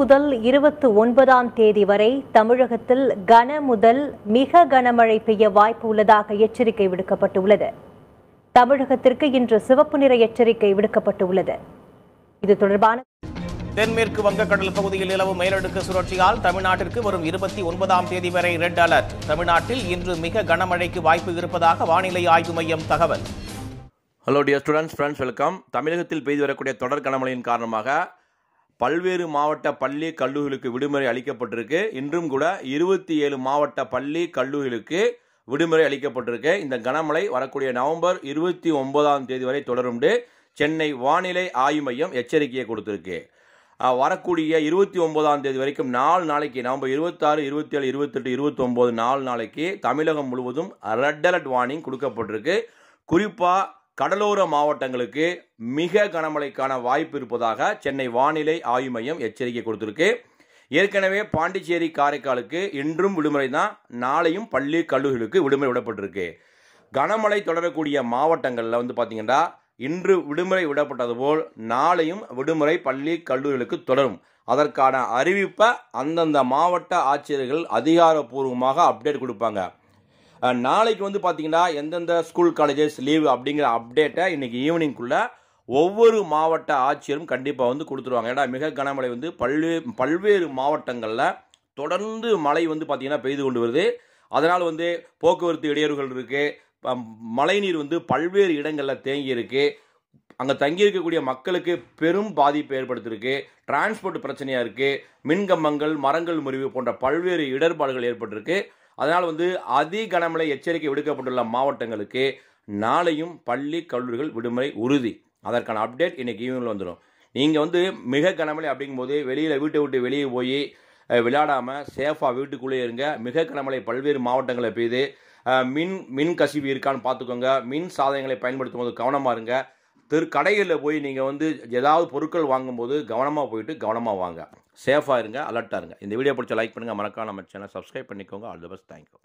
முதல் இருபத்தி ஒன்பதாம் தேதி வரை தமிழகத்தில் கன முதல் மிக கனமழை பெய்ய வாய்ப்பு உள்ளதாக எச்சரிக்கை விடுக்கப்பட்டுள்ளது தமிழகத்திற்கு இன்று சிவப்பு நிற எச்சரிக்கை விடுக்கப்பட்டுள்ளது இது தொடர்பான தென்மேற்கு வங்கக்கடல் பகுதியில் நிலவும் மேலடுக்கு சுழற்சியால் தமிழ்நாட்டிற்கு வரும் இருபத்தி ஒன்பதாம் தேதி வரை ரெட் அலர்ட் தமிழ்நாட்டில் இன்று மிக கனமழைக்கு வாய்ப்பு இருப்பதாக வானிலை ஆய்வு மையம் தகவல் hello dear students friends welcome தமிழகத்தில் பெய்து வரக்கூடிய தொடர் கனமழையின் காரணமாக பல்வேறு மாவட்ட பள்ளி கல்லூரிகளுக்கு விடுமுறை அளிக்கப்பட்டிருக்கு இன்றும் கூட இருபத்தி ஏழு மாவட்ட பள்ளி கல்லூரிகளுக்கு விடுமுறை அளிக்கப்பட்டிருக்கு இந்த கனமழை வரக்கூடிய நவம்பர் இருபத்தி ஒன்பதாம் தேதி வரை தொடரும்டு சென்னை வானிலை ஆய்வு மையம் எச்சரிக்கையை கொடுத்திருக்கு வரக்கூடிய இருபத்தி ஒன்பதாம் தேதி வரைக்கும் நாலு நாளைக்கு நவம்பர் இருபத்தாறு இருபத்தி ஏழு இருபத்தெட்டு இருபத்தொம்போது நாலு நாளைக்கு தமிழகம் முழுவதும் ரெட் அலர்ட் வார்னிங் கொடுக்கப்பட்டிருக்கு குறிப்பாக கடலோர மாவட்டங்களுக்கு மிக கனமழைக்கான வாய்ப்பு இருப்பதாக சென்னை வானிலை ஆய்வு மையம் எச்சரிக்கை கொடுத்திருக்கு ஏற்கனவே பாண்டிச்சேரி காரைக்காலுக்கு இன்றும் விடுமுறை தான் நாளையும் பள்ளி கல்லூரிகளுக்கு விடுமுறை விடப்பட்டிருக்கு கனமழை தொடரக்கூடிய மாவட்டங்களில் வந்து பார்த்தீங்கன்னா இன்று விடுமுறை விடப்பட்டது போல் நாளையும் விடுமுறை பள்ளி கல்லூரிகளுக்கு தொடரும் அதற்கான அறிவிப்பை அந்தந்த மாவட்ட ஆட்சியர்கள் அதிகாரப்பூர்வமாக அப்டேட் கொடுப்பாங்க நாளைக்கு வந்து பார்த்தீங்கன்னா எந்தெந்த ஸ்கூல் காலேஜஸ் லீவ் அப்படிங்கிற அப்டேட்டை இன்றைக்கி ஈவினிங்குள்ளே ஒவ்வொரு மாவட்ட ஆட்சியரும் கண்டிப்பாக வந்து கொடுத்துருவாங்க ஏன்னா மிக கனமழை வந்து பல்வே பல்வேறு மாவட்டங்களில் தொடர்ந்து மழை வந்து பார்த்திங்கன்னா பெய்து கொண்டு வருது அதனால் வந்து போக்குவரத்து இடையூறுகள் இருக்குது மழைநீர் வந்து பல்வேறு இடங்களில் தேங்கி இருக்குது அங்கே தங்கியிருக்கக்கூடிய மக்களுக்கு பெரும் பாதிப்பு ஏற்படுத்திருக்கு டிரான்ஸ்போர்ட் பிரச்சனையாக இருக்குது மின்கம்பங்கள் மரங்கள் முறிவு போன்ற பல்வேறு இடர்பாடுகள் ஏற்பட்டிருக்கு அதனால் வந்து அதி கனமழை எச்சரிக்கை விடுக்கப்பட்டுள்ள மாவட்டங்களுக்கு நாளையும் பள்ளி கல்லூரிகள் விடுமுறை உறுதி அதற்கான அப்டேட் இன்றைக்கி ஈவினிங் வந்துடும் நீங்கள் வந்து மிக கனமழை அப்படிங்கும்போது வெளியில் வீட்டை விட்டு வெளியே போய் விளையாடாமல் சேஃபாக வீட்டுக்குள்ளேயே இருங்க மிக கனமழை பல்வேறு மாவட்டங்களை பெய்து மின் மின் கசிவு இருக்கான்னு பார்த்துக்கோங்க மின் சாதனங்களை பயன்படுத்தும் போது கவனமாக இருங்க திரு கடைகளில் போய் நீங்கள் வந்து ஏதாவது பொருட்கள் வாங்கும்போது கவனமாக போயிட்டு கவனமாக வாங்க சேஃபாக இருங்க அலர்ட்டாக இருங்க இந்த வீடியோ பிடிச்ச லைக் பண்ணுங்கள் மறக்காம நம்ம சேனல் சப்ஸ்கிரைப் பண்ணிக்கோங்க ஆல் தி பெஸ்ட் தேங்க்யூ